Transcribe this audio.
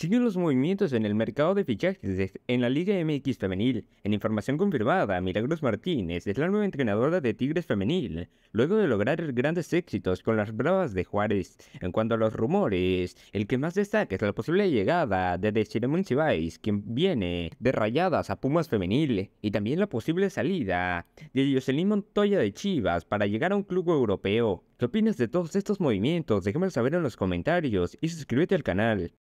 siguen los movimientos en el mercado de fichajes en la Liga MX Femenil. En información confirmada, Milagros Martínez es la nueva entrenadora de Tigres Femenil, luego de lograr grandes éxitos con las Bravas de Juárez. En cuanto a los rumores, el que más destaca es la posible llegada de Desiree Cibais, quien viene de rayadas a Pumas Femenil, y también la posible salida de Jocelyn Montoya de Chivas para llegar a un club europeo. ¿Qué opinas de todos estos movimientos? Déjame saber en los comentarios y suscríbete al canal.